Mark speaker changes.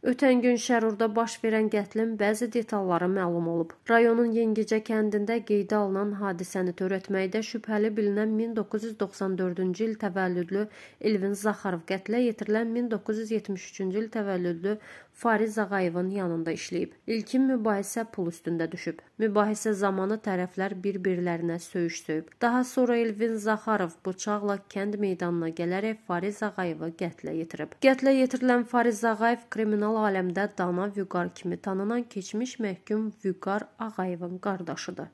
Speaker 1: Ötən gün Şərurda baş verən qətlin bəzi detalları məlum olub. Rayonun Yengecə kəndində qeydə alınan hadisəni törətməkdə şübhəli bilinən 1994-cü il təvəllüdlü Elvin Zaxarov qətlə yetirilən 1973-cü il təvəllüdlü Fariz Ağayevin yanında işləyib. İlkin mübahisə pul üstündə düşüb. Mübahisə zamanı tərəflər bir-birlərinə söyüş söyüb. Daha sonra Elvin Zaxarov bıçaqla kənd meydanına gələrək Fariz Ağayevi qətlə yetirib. Qətlə yetirilən Fariz Ağayev kriminal Kriminal aləmdə Dana Vüqar kimi tanınan keçmiş məhkum Vüqar Ağayevin qardaşıdır.